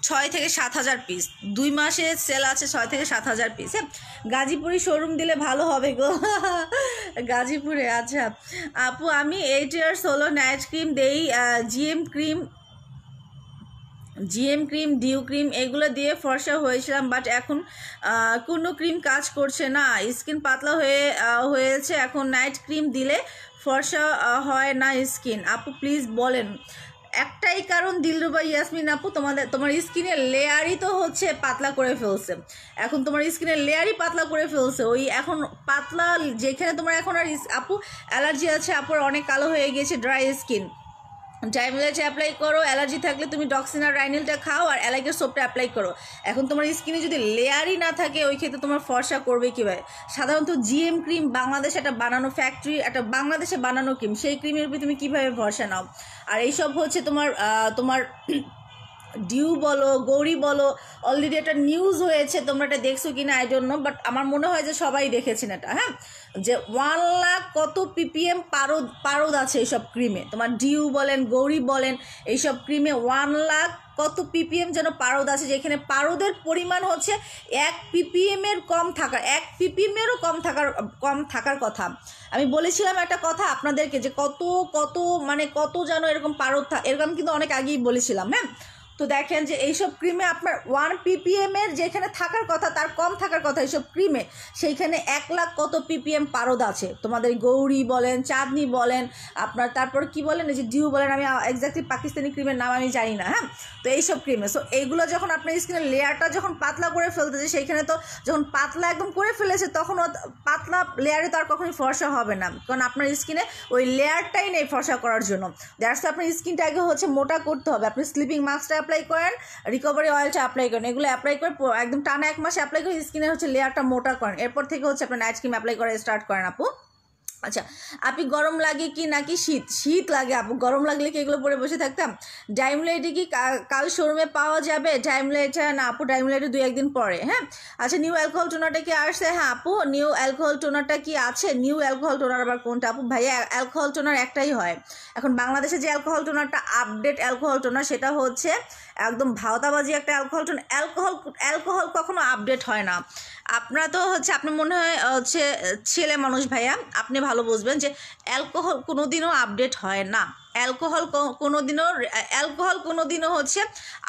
ছয় থেকে সাত হাজার পিস দুই মাসে সেল আছে ছয় থেকে সাত হাজার পিস হ্যাঁ গাজীপুরি শোরুম দিলে ভালো হবে গো গাজীপুরে আচ্ছা আপু আমি এইট ইয়ার্স হলো নাইট ক্রিম দেই GM cream GM cream dew cream এগুলো দিয়ে ফর্সা হয়েছিলাম বাট এখন কোনো ক্রিম কাজ করছে না স্কিন পাতলা হয়ে হয়েছে এখন নাইট ক্রিম দিলে ফর্সা হয় না স্কিন আপু প্লিজ বলেন একটাই কারণ দিলরুবা ইয়াসমিন আপু তোমাদের তোমার স্কিনের লেয়ারই তো হচ্ছে পাতলা করে ফেলছে এখন তোমার স্কিনের লেয়ারই পাতলা করে ফেলছে ওই এখন পাতলা যেখানে তোমার এখন আর আপু অ্যালার্জি আছে আপুর অনেক কালো হয়ে গিয়েছে ড্রাই স্কিন টাইমলেস অ্যাপ্লাই করো অ্যালার্জি থাকলে তুমি ডক্সিনার রাইনেলটা খাও আর অ্যালার্গের সোপটা অ্যাপ্লাই করো এখন তোমার স্কিনে যদি লেয়ারই না থাকে ওই ক্ষেত্রে তোমার ফর্সা করবে কীভাবে সাধারণত জিএম ক্রিম বাংলাদেশে একটা বানানো ফ্যাক্টরি একটা বাংলাদেশে বানানো ক্রিম সেই ক্রিমের উপরে তুমি কীভাবে ভরসা নাও আর এইসব হচ্ছে তোমার তোমার ডিউ বলো গৌরি বলো অলরেডি একটা নিউজ হয়েছে তোমরা এটা দেখছো কি না আই জন্য বাট আমার মনে হয় যে সবাই দেখেছেন এটা হ্যাঁ যে ওয়ান লাখ কত পিপিএম পারদ পারদ আছে এইসব ক্রিমে তোমার ডিউ বলেন গৌরী বলেন এইসব ক্রিমে ওয়ান লাখ কত পিপিএম যেন পারদ আছে যেখানে পারদের পরিমাণ হচ্ছে এক পিপিএমের কম থাকার এক পিপিএমেরও কম থাকার কম থাকার কথা আমি বলেছিলাম একটা কথা আপনাদেরকে যে কত কত মানে কত যেন এরকম পারদ এরকম কিন্তু অনেক আগেই বলেছিলাম হ্যাঁ তো দেখেন যে এইসব ক্রিমে আপনার ওয়ান পিপিএমের যেখানে থাকার কথা তার কম থাকার কথা এইসব ক্রিমে সেইখানে এক লাখ কত পিপিএম পারদ আছে তোমাদের গৌরী বলেন চাঁদনি বলেন আপনার তারপর কি বলেন এই যে ডিউ বলেন আমি একজাক্টলি পাকিস্তানি ক্রিমের নাম আমি জানি না হ্যাঁ তো এইসব ক্রিমে সো এইগুলো যখন আপনার স্কিনের লেয়ারটা যখন পাতলা করে ফেলতেছে সেইখানে তো যখন পাতলা একদম করে ফেলেছে তখন পাতলা লেয়ারে তো আর কখনোই ফর্সা হবে না কারণ আপনার স্কিনে ওই লেয়ারটাই নেই ফর্সা করার জন্য দ্যাটস আপনার স্কিনটা আগে হচ্ছে মোটা করতে হবে আপনি স্লিপিং মাস্কটা অ্যাপ্লাই করেন রিকভারি অয়েলটা অ্যাপ্লাই করেন এগুলো অ্যাপ্লাই করে একদম টানা এক মাসে অ্যাপ্লাই করে স্কিনের হচ্ছে লেয়ারটা মোটা করেন এরপর থেকে হচ্ছে আপনার নাইট ক্রিম অ্যাপ্লাই করে স্টার্ট করেন আপু আচ্ছা আপনি গরম লাগে কি নাকি শীত শীত লাগে আপু গরম লাগলে কি এগুলো পরে বসে থাকতাম ডাইমলাইটে কি কাল শোরুমে পাওয়া যাবে ডাইমলাইটটা না আপু ডাইমলাইটে দু একদিন পরে হ্যাঁ আচ্ছা নিউ অ্যালকোহল টোনারটা কি আসছে হ্যাঁ আপু নিউ অ্যালকোহল টোনারটা কি আছে নিউ অ্যালকোহল টোনার আবার কোনটা আপু ভাইয়া অ্যালকোহল টোনার একটাই হয় এখন বাংলাদেশে যে অ্যালকোহল টোনারটা আপডেট অ্যালকোহল টোনার সেটা হচ্ছে একদম ভাওতাবাজি একটা অ্যালকোহল অ্যালকোহল অ্যালকোহল কখনো আপডেট হয় না আপনারা তো হচ্ছে আপনি মনে হয় হচ্ছে ছেলে মানুষ ভাইয়া আপনি ভালো বুঝবেন যে অ্যালকোহল কোনো দিনও আপডেট হয় না অ্যালকোহল কোনো দিনও অ্যালকোহল কোনো দিনও হচ্ছে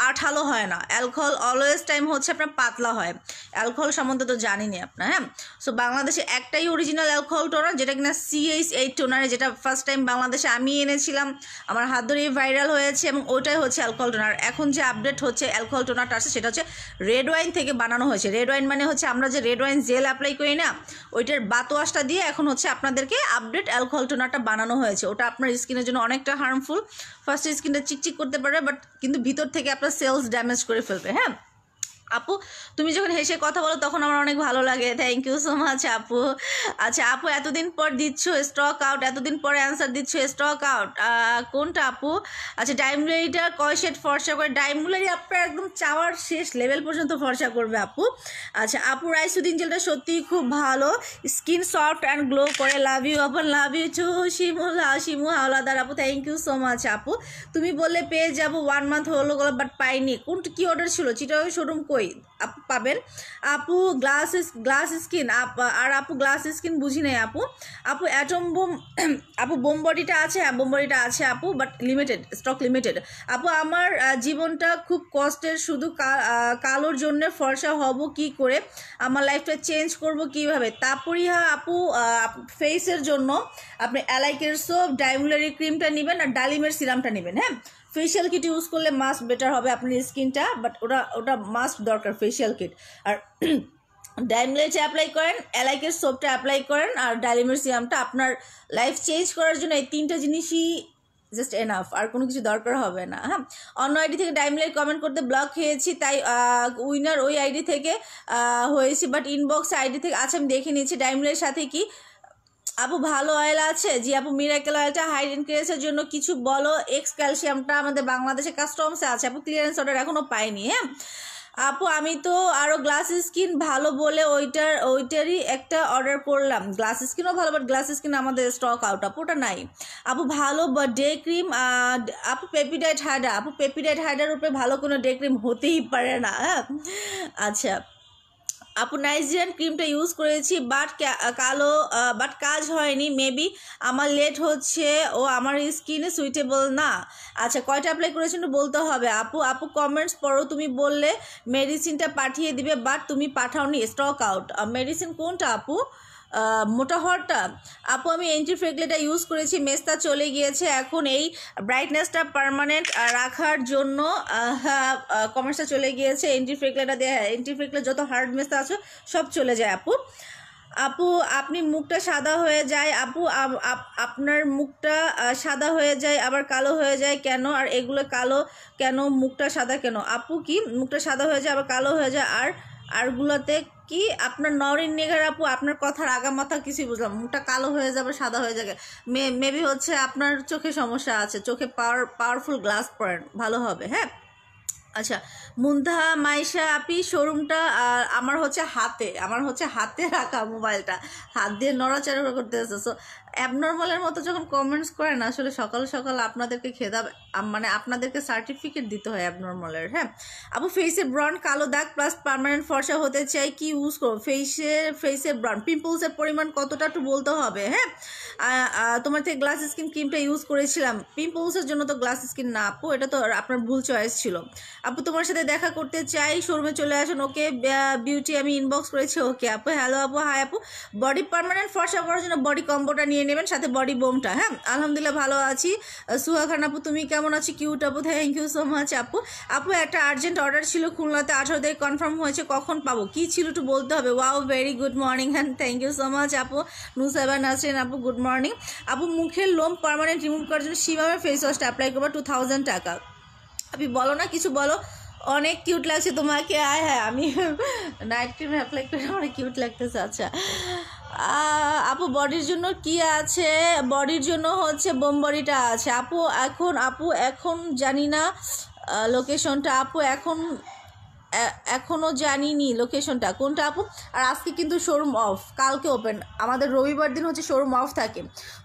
আঠালো হয় না অ্যালকোহল অলওয়েজ টাইম হচ্ছে আপনার পাতলা হয় অ্যালকোহল সম্বন্ধে তো জানিনি আপনার হ্যাঁ সো বাংলাদেশে একটাই অরিজিনাল অ্যালকোহল টোনার যেটা কিনা সিএইচ এইট টোনারে যেটা ফার্স্ট টাইম বাংলাদেশে আমি এনেছিলাম আমার হাত ধরেই ভাইরাল হয়েছে এবং ওটাই হচ্ছে অ্যালকোহল টোনার এখন যে আপডেট হচ্ছে অ্যালকোহল টোনারটা আসছে সেটা হচ্ছে রেড ওয়াইন থেকে বানানো হয়েছে রেড ওয়াইন মানে হচ্ছে আমরা যে রেড ওয়াইন জেল অ্যাপ্লাই করি না ওইটার বাতোয়াসটা দিয়ে এখন হচ্ছে আপনাদেরকে আপডেট অ্যালকোহল টোনারটা বানানো হয়েছে ওটা আপনার স্কিনের জন্য অনেকটা হার্মফুল ফার্স্টে স্কিনটা চিকচিক করতে পারে বাট কিন্তু ভিতর থেকে আপনার সেলস ড্যামেজ করে ফেলবে হ্যাঁ আপু তুমি যখন হেসে কথা বলো তখন আমার অনেক ভালো লাগে থ্যাংক ইউ সো মাচ আপু আচ্ছা আপু এতদিন পর দিচ্ছ স্টক আউট এতদিন পরে অ্যান্সার দিচ্ছ স্টক আউট কোনটা আপু আচ্ছা ডাইমুলারিটা কয় সেট ফর্সা করে ডাইমুলারি আপনার একদম চাওয়ার শেষ লেভেল পর্যন্ত ফর্সা করবে আপু আচ্ছা আপু রাইসুদ্দিন জেলটা সত্যিই খুব ভালো স্কিন সফট অ্যান্ড গ্লো করে লাভ ইউ আপন লাভ ইউ শিমু লা শিমু হাওলাদার আপু থ্যাংক ইউ সো মাচ আপু তুমি বললে পেয়ে যাবো ওয়ান মান্থ হলো গেলো বাট পাইনি কোন কী অর্ডার ছিল চিটাও শোরুম করে কই পাবেন আপু গ্লাস গ্লাস স্কিন আর আপু গ্লাস স্কিন বুঝি নাই আপু আপু অ্যাটম বোম আপু বোম বডিটা আছে বোম হ্যাঁ, বডিটা আছে আপু বাট লিমিটেড স্টক লিমিটেড আপু আমার জীবনটা খুব কষ্টের শুধু কালোর জন্য ফর্সা হব কি করে আমার লাইফটা চেঞ্জ করব কিভাবে হ্যাঁ আপু ফেসের জন্য আপনি অ্যালাইকের সোপ ডাইমুলারি ক্রিমটা নেবেন আর ডালিমের সিরামটা নেবেন হ্যাঁ ফেশিয়াল কিট ইউজ করলে মাস্ক বেটার হবে আপনার স্কিনটা বাট ওটা ওটা মাস্ক দরকার ফেশিয়াল কিট আর ডাইমলেটে অ্যাপ্লাই করেন অ্যালাইকের সোপটা অ্যাপ্লাই করেন আর ডাইলিমের সিরামটা আপনার লাইফ চেঞ্জ করার জন্য এই তিনটা জিনিসই জাস্ট এনাফ আর কোনো কিছু দরকার হবে না হ্যাঁ অন্য আইডি থেকে ডাইমলাইট কমেন্ট করতে ব্লক খেয়েছি তাই উইনার ওই আইডি থেকে হয়েছি বাট ইনবক্স আইডি থেকে আচ্ছা আমি দেখে নিয়েছি ডাইমলাইয়ের সাথে কি আপু ভালো অয়েল আছে জি আপু মিরাকেল অয়েলটা হাইড ইনক্রিয়েসের জন্য কিছু বলো এক্স ক্যালসিয়ামটা আমাদের বাংলাদেশে কাস্টমসে আছে আপু ক্লিয়ারেন্স অর্ডার এখনও পাইনি হ্যাঁ আপু আমি তো আরও গ্লাস স্কিন ভালো বলে ওইটার ওইটারই একটা অর্ডার করলাম গ্লাস স্কিনও ভালো বাট গ্লাস স্কিন আমাদের স্টক আউট আপু ওটা নাই আপু ভালো বা ডে ক্রিম আপু পেপিডাইট হাইডা আপু পেপিডাইট হাইডার উপরে ভালো কোনো ডে ক্রিম হতেই পারে না হ্যাঁ আচ্ছা আপু ক্রিমটা ইউজ করেছি বাট কালো বাট কাজ হয়নি মেবি আমার লেট হচ্ছে ও আমার স্কিনে সুইটেবল না আচ্ছা কয়টা অ্যাপ্লাই করেছেন বলতে হবে আপু আপু কমেন্টস পড়ো তুমি বললে মেডিসিনটা পাঠিয়ে দিবে বাট তুমি পাঠাওনি স্টক আউট মেডিসিন কোনটা আপু মোটা হওয়ারটা আপু আমি এন্টি ফ্রেগলেটা ইউজ করেছি মেস্তা চলে গিয়েছে এখন এই ব্রাইটনেসটা পারমানেন্ট রাখার জন্য কমার্সটা চলে গিয়েছে এন্টি ফ্রেগলেটা দেওয়া এন্টি ফ্রেগলেট যত হার্ড মেস্তা আছে সব চলে যায় আপু আপু আপনি মুখটা সাদা হয়ে যায় আপু আপনার মুখটা সাদা হয়ে যায় আবার কালো হয়ে যায় কেন আর এগুলো কালো কেন মুখটা সাদা কেন আপু কি মুখটা সাদা হয়ে যায় আবার কালো হয়ে যায় আর আরগুলোতে কি আপনার নরিন নেঘার আপু আপনার কথার মাথা কিছুই বুঝলাম মুখটা কালো হয়ে যাবে সাদা হয়ে যাবে মে মেবি হচ্ছে আপনার চোখে সমস্যা আছে চোখে পাওয়ার পাওয়ারফুল গ্লাস পরেন ভালো হবে হ্যাঁ আচ্ছা মুন্ধা মাইশা আপি শোরুমটা আমার হচ্ছে হাতে আমার হচ্ছে হাতে রাখা মোবাইলটা হাত দিয়ে নড়াচড়া করতে আসছে সো অ্যাবনর্মালের মতো যখন কমেন্টস করেন আসলে সকাল সকাল আপনাদেরকে খেদাব মানে আপনাদেরকে সার্টিফিকেট দিতে হয় অ্যাবনর্মালের হ্যাঁ আপু ফেসে ব্রন কালো দাগ প্লাস পারমানেন্ট ফর্সা হতে চাই কি ইউজ করবো ফেসে ফেসে ব্রন পিম্পলসের পরিমাণ কতটা একটু বলতে হবে হ্যাঁ তোমার থেকে গ্লাস স্কিন ক্রিমটা ইউজ করেছিলাম পিম্পলসের জন্য তো গ্লাস স্কিন না আপু এটা তো আপনার ভুল চয়েস ছিল আপু তোমার সাথে দেখা করতে চাই শোরুমে চলে আসুন ওকে বিউটি আমি ইনবক্স করেছি ওকে আপু হ্যালো আপু হাই আপু বডি পারমানেন্ট ফর্সা করার জন্য বডি কম্বোটা নিয়ে নেবেন সাথে বডি বোমটা হ্যাঁ আলহামদুলিল্লাহ ভালো আছি সুহা খান আপু তুমি কেমন আছো কিউট আপু থ্যাংক ইউ সো মাচ আপু আপু একটা আর্জেন্ট অর্ডার ছিল খুলনাতে আঠারো তারিখ কনফার্ম হয়েছে কখন পাবো কি ছিল একটু বলতে হবে wow very good morning hand thank you so much আপু নুসাইবা নাসরিন আপু গুড মর্নিং আপু মুখের লোম পারমানেন্ট রিমুভ করার জন্য শিবামের ফেস ওয়াশটা অ্যাপ্লাই করবো টু থাউজেন্ড টাকা আপনি বলো না কিছু বলো অনেক কিউট লাগছে তোমাকে আয় হ্যাঁ আমি নাইট ক্রিম অ্যাপ্লাই করে অনেক কিউট লাগতেছে আচ্ছা আপু বডির জন্য কি আছে বডির জন্য হচ্ছে বোমবডিটা আছে আপু এখন আপু এখন জানি না লোকেশনটা আপু এখন এখনও জানিনি লোকেশনটা কোনটা আপু আর আজকে কিন্তু শোরুম অফ কালকে ওপেন আমাদের রবিবার দিন হচ্ছে শোরুম অফ থাকে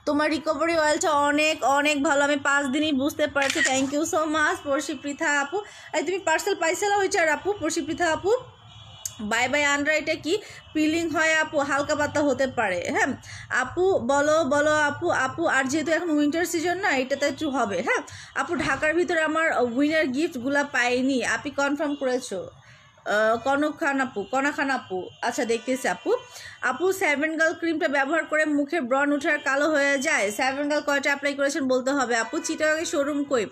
তোমার রিকভারি অয়েলটা অনেক অনেক ভালো আমি পাঁচ দিনই বুঝতে পারছি thank you so much Porshi Pritha আপু এই তুমি পার্সেল হয়েছে আর আপু পরশি পৃথা আপু বাই বাই আন্ডার এটা কি পিলিং হয় আপু হালকা পাতা হতে পারে হ্যাঁ আপু বলো বলো আপু আপু আর যেহেতু এখন উইন্টার সিজন না এটাতে একটু হবে হ্যাঁ আপু ঢাকার ভিতরে আমার উইনার গিফটগুলো পাইনি আপনি কনফার্ম করেছো কনক খান আপু কনা খান আপু আচ্ছা দেখতেছি আপু আপু সেভেন গার্ল ক্রিমটা ব্যবহার করে মুখে ব্রন উঠার কালো হয়ে যায় সেভেন গার্ল কয়টা অ্যাপ্লাই করেছেন বলতে হবে আপু চিটাগাঙের শোরুম কই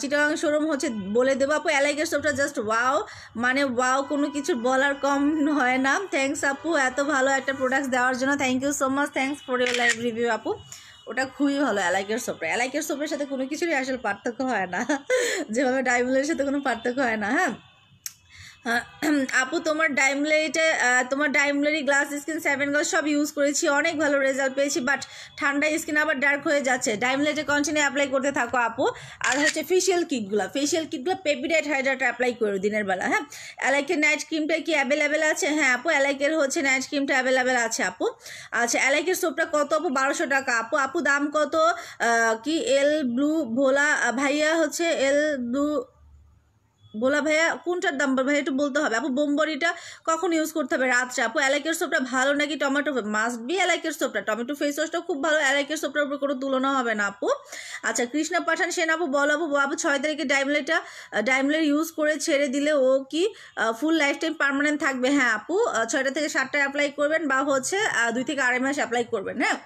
চিটাগাঙের শোরুম হচ্ছে বলে দেবো আপু অ্যালাইগার সবটা জাস্ট ওয়াও মানে ওয়াও কোনো কিছু বলার কম হয় না থ্যাংকস আপু এত ভালো একটা প্রোডাক্ট দেওয়ার জন্য thank you so much thanks for your live review আপু ওটা খুবই ভালো এলাইকের সোপটা এলাইকের সোপের সাথে কোনো কিছুরই আসলে পার্থক্য হয় না যেভাবে ডাইমলের সাথে কোনো পার্থক্য হয় না হ্যাঁ আপু তোমার ডাইমলারিটা তোমার ডাইমলারি গ্লাস স্কিন সেভেন গ্লাস সব ইউজ করেছি অনেক ভালো রেজাল্ট পেয়েছি বাট ঠান্ডা স্কিন আবার ডার্ক হয়ে যাচ্ছে ডাইমলারিটা কন্টিনিউ অ্যাপ্লাই করতে থাকো আপু আর হচ্ছে ফেশিয়াল কিটগুলো ফেশিয়াল কিটগুলো পেপিডাইট হাইড্রাটা অ্যাপ্লাই করো দিনের বেলা হ্যাঁ অ্যালাইকের নাইট ক্রিমটা কি অ্যাভেলেবেল আছে হ্যাঁ আপু অ্যালাইকের হচ্ছে নাইট ক্রিমটা অ্যাভেলেবেল আছে আপু আচ্ছা অ্যালাইকের সোপটা কত আপু বারোশো টাকা আপু আপু দাম কত কি এল ব্লু ভোলা ভাইয়া হচ্ছে এল ব্লু ভোলা ভাইয়া কোনটার দাম ভাইয়া একটু বলতে হবে আপু বোম্বরিটা কখন ইউজ করতে হবে রাত্রে আপু এলাকের সোপটা ভালো নাকি টমেটো মাস্ট বি এলাকের সোপটা টমেটো ফেস ওয়াশটা খুব ভালো এলাকের সোপটার উপর কোনো তুলনা হবে না আপু আচ্ছা কৃষ্ণা পাঠান সেন আপু বল আপু আপু ছয় তারিখে ডাইমলেটা ডাইমলের ইউজ করে ছেড়ে দিলে ও কি ফুল লাইফ টাইম পারমানেন্ট থাকবে হ্যাঁ আপু ছয়টা থেকে সাতটায় অ্যাপ্লাই করবেন বা হচ্ছে দুই থেকে আড়াই মাস অ্যাপ্লাই করবেন হ্যাঁ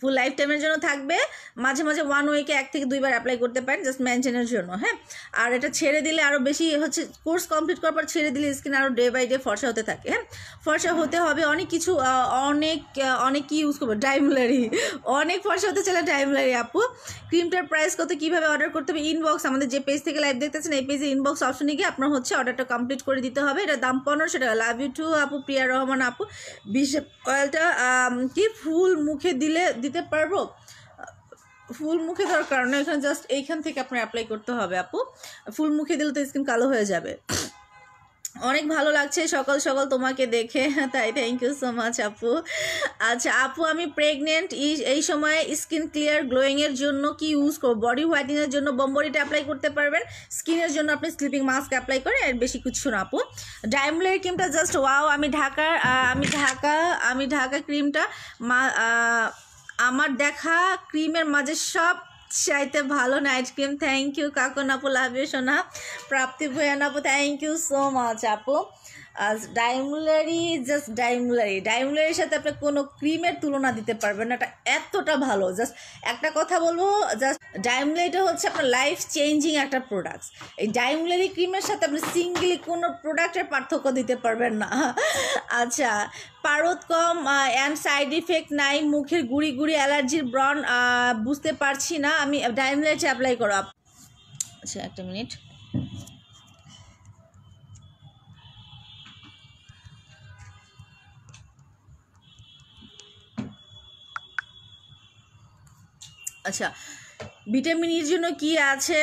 ফুল লাইফ টাইমের জন্য থাকবে মাঝে মাঝে ওয়ান ওয়েকে এক থেকে দুইবার অ্যাপ্লাই করতে পারেন জাস্ট মেনটেনের জন্য হ্যাঁ আর এটা ছেড়ে দিলে আরও বেশি হচ্ছে কোর্স কমপ্লিট করার পর ছেড়ে দিলে স্কিন আরও ডে বাই ডে ফর্সা হতে থাকে হ্যাঁ ফর্সা হতে হবে অনেক কিছু অনেক অনেক কি ইউজ করবো ডাইমলারি অনেক ফর্সা হতে চলে ডাইমলারি আপু ক্রিমটার প্রাইস কত কীভাবে অর্ডার করতে হবে ইনবক্স আমাদের যে পেজ থেকে লাইভ দেখতেছেন এই পেজে ইনবক্স অপশনে গিয়ে আপনার হচ্ছে অর্ডারটা কমপ্লিট করে দিতে হবে এটা দাম পনেরোশো টাকা লাভ ইউ টু আপু প্রিয়া রহমান আপু বিশ অয়েলটা কি ফুল মুখে দিলে দিতে পারবো ফুল মুখে দেওয়ার কারণে এখানে জাস্ট এইখান থেকে আপনার অ্যাপ্লাই করতে হবে আপু ফুল মুখে দিলে তো স্কিন কালো হয়ে যাবে অনেক ভালো লাগছে সকাল সকাল তোমাকে দেখে তাই থ্যাংক ইউ সো মাচ আপু আচ্ছা আপু আমি প্রেগনেন্ট এই সময় স্কিন ক্লিয়ার গ্লোয়িংয়ের জন্য কি ইউজ করবো বডি হোয়াইটিংয়ের জন্য বম্বরিটা অ্যাপ্লাই করতে পারবেন স্কিনের জন্য আপনি স্লিপিং মাস্ক অ্যাপ্লাই করে আর বেশি কিছু না আপু ডায়মলের ক্রিমটা জাস্ট ওয়াও আমি ঢাকার আমি ঢাকা আমি ঢাকা ক্রিমটা মা আমার দেখা ক্রিমের মাঝে সব চাইতে ভালো নাইট ক্রিম থ্যাংক ইউ কাকু আপু লাভ সোনা প্রাপ্তি ভয়ান আপু থ্যাংক ইউ সো মাচ আপু ডাইমুলারি জাস্ট ডাইমুলারি ডাইমুলারির সাথে আপনি কোনো ক্রিমের তুলনা দিতে পারবেন না এটা এতটা ভালো জাস্ট একটা কথা বলবো জাস্ট ডাইমুলারিটা হচ্ছে আপনার লাইফ চেঞ্জিং একটা প্রোডাক্ট এই ডাইমুলারি ক্রিমের সাথে আপনি সিঙ্গলি কোনো প্রোডাক্টের পার্থক্য দিতে পারবেন না আচ্ছা পারদ কম অ্যান্ড সাইড ইফেক্ট নাই মুখের গুড়ি গুড়ি অ্যালার্জির ব্রন বুঝতে পারছি না আমি ডাইমুলারিটা অ্যাপ্লাই করো আচ্ছা একটা মিনিট আচ্ছা ভিটামিন ইর e জন্য কি আছে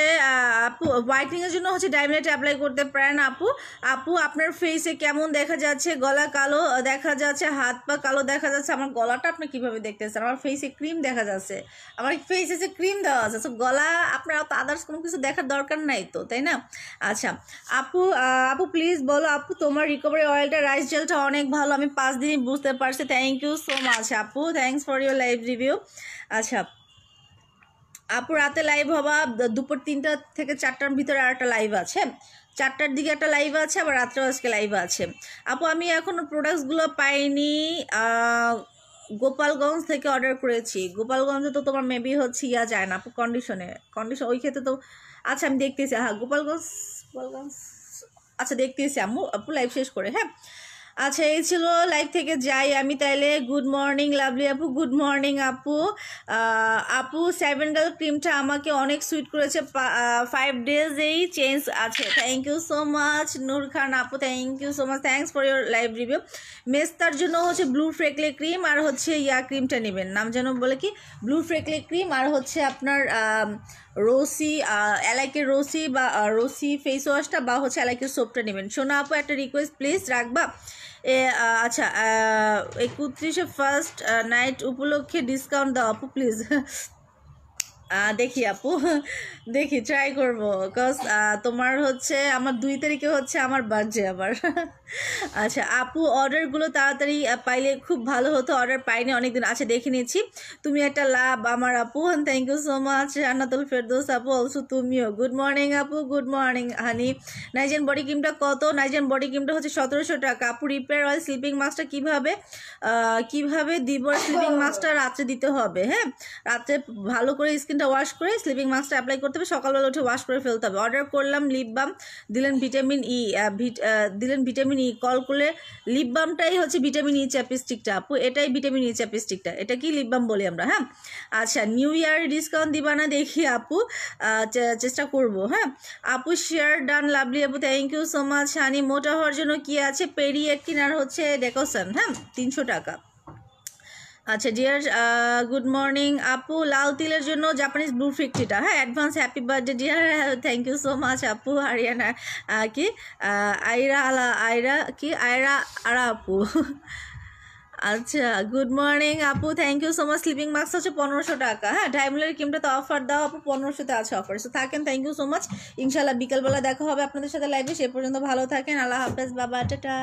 আপু হোয়াইটনিংয়ের জন্য হচ্ছে ডায়মন্ড অ্যাপ্লাই করতে পারেন আপু আপু আপনার ফেসে কেমন দেখা যাচ্ছে গলা কালো দেখা যাচ্ছে হাত পা কালো দেখা যাচ্ছে আমার গলাটা আপনি কীভাবে দেখতেছেন আমার ফেসে ক্রিম দেখা যাচ্ছে আমার ফেসে ক্রিম দেওয়া আছে সো গলা আপনার তো আদার্স কোনো কিছু দেখার দরকার নাই তো তাই না আচ্ছা আপু আপু প্লিজ বলো আপু তোমার রিকভারি অয়েলটা রাইস জেলটা অনেক ভালো আমি পাঁচ দিনই বুঝতে পারছি থ্যাংক ইউ সো মাচ আপু thanks for your live review আচ্ছা আপু রাতে লাইভ হবা দুপুর তিনটা থেকে চারটার ভিতরে আর একটা লাইভ আছে চারটার দিকে একটা লাইভ আছে আবার রাত্রেও আজকে লাইভ আছে আপু আমি এখনও প্রোডাক্টসগুলো পাইনি গোপালগঞ্জ থেকে অর্ডার করেছি গোপালগঞ্জে তো তোমার মেবি হচ্ছে ইয়া যায় না আপু কন্ডিশনে কন্ডিশন ওই ক্ষেত্রে তো আচ্ছা আমি দেখতেছি হ্যাঁ গোপালগঞ্জ গোপালগঞ্জ আচ্ছা দেখতেছি আম্মু আপু লাইভ শেষ করে হ্যাঁ আচ্ছা এই ছিল লাইভ থেকে যাই আমি তাইলে গুড মর্নিং লাভলি আপু গুড মর্নিং আপু আপু সেভেন ডাল ক্রিমটা আমাকে অনেক সুইট করেছে ফাইভ ডেজ এই চেঞ্জ আছে thank you so much Noor Khan আপু thank you so much thanks for your live review মেস্তার জন্য হচ্ছে ব্লু ফ্রেকলে ক্রিম আর হচ্ছে ইয়া ক্রিমটা নেবেন নাম যেন বলে কি ব্লু ফ্রেকলে ক্রিম আর হচ্ছে আপনার রোসি এলাইকে রোসি বা রোসি ফেস ওয়াশটা বা হচ্ছে এলাইকে সোপটা নেবেন সোনা আপু একটা রিকোয়েস্ট প্লিজ রাখবা এ আচ্ছা একত্রিশে ফার্স্ট নাইট উপলক্ষে ডিসকাউন্ট দাও আপু প্লিজ দেখি আপু দেখি ট্রাই করবো বিকজ তোমার হচ্ছে আমার দুই তারিখে হচ্ছে আমার বার্থডে আবার আচ্ছা আপু অর্ডারগুলো তাড়াতাড়ি পাইলে খুব ভালো হতো অর্ডার পাইনি অনেকদিন আচ্ছা দেখে নিয়েছি তুমি একটা লাভ আমার আপু thank you so much Rannatul Ferdous আপু অলসো তুমিও গুড মর্নিং আপু গুড মর্নিং হানি নাইজেন বডি ক্রিমটা কত নাইজেন বডি ক্রিমটা হচ্ছে সতেরোশো টাকা আপু রিপেয়ার অয়েল স্লিপিং মাস্কটা কীভাবে কীভাবে দিব স্লিপিং মাস্কটা রাত্রে দিতে হবে হ্যাঁ রাত্রে ভালো করে স্কিনটা স্কিনটা ওয়াশ করে স্লিপিং মাস্কটা অ্যাপ্লাই করতে হবে সকালবেলা উঠে ওয়াশ করে ফেলতে হবে অর্ডার করলাম লিপ বাম দিলেন ভিটামিন ই e, দিলেন ভিটামিন ই কল করলে লিপ বামটাই হচ্ছে ভিটামিন ই চ্যাপিস্টিকটা আপু এটাই ভিটামিন ই চ্যাপিস্টিকটা এটা কি লিপ বাম বলি আমরা হ্যাঁ আচ্ছা নিউ ইয়ার ডিসকাউন্ট দিবা না দেখি আপু চেষ্টা করব হ্যাঁ আপু শেয়ার ডান লাভলি আপু thank you so much honey মোটা হওয়ার জন্য কি আছে পেরিয়ে কিনার হচ্ছে ডেকোশন হ্যাঁ তিনশো টাকা আচ্ছা ডিয়ার গুড মর্নিং আপু লাল তিলের জন্য জাপানিজ ব্লু ফিকটিটা হ্যাঁ advance happy birthday dear thank you so much আপু হারিয়ানা কি আইরা আলা আইরা কি আয়রা আরা আপু আচ্ছা গুড মর্নিং আপু thank you so much sleeping mask হচ্ছে পনেরোশো টাকা হ্যাঁ ডায়মন্ডের তো অফার দাও আপু পনেরোশোতে আছে অফার সো থাকেন থ্যাংক ইউ সো মাচ ইনশাল্লাহ বিকালবেলা দেখা হবে আপনাদের সাথে লাইভে সে পর্যন্ত ভালো থাকেন আল্লাহ হাফেজ বাবা টাটা